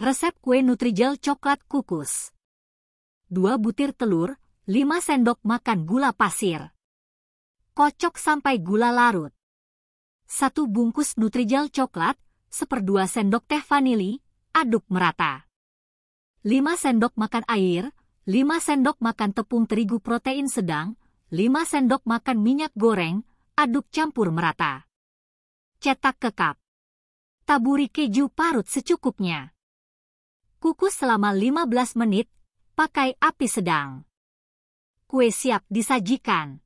Resep kue nutrijel coklat kukus. 2 butir telur, 5 sendok makan gula pasir. Kocok sampai gula larut. 1 bungkus nutrijel coklat, 1/2 sendok teh vanili, aduk merata. 5 sendok makan air, 5 sendok makan tepung terigu protein sedang, 5 sendok makan minyak goreng, aduk campur merata. Cetak ke cup. Taburi keju parut secukupnya. Kukus selama 15 menit, pakai api sedang. Kue siap disajikan.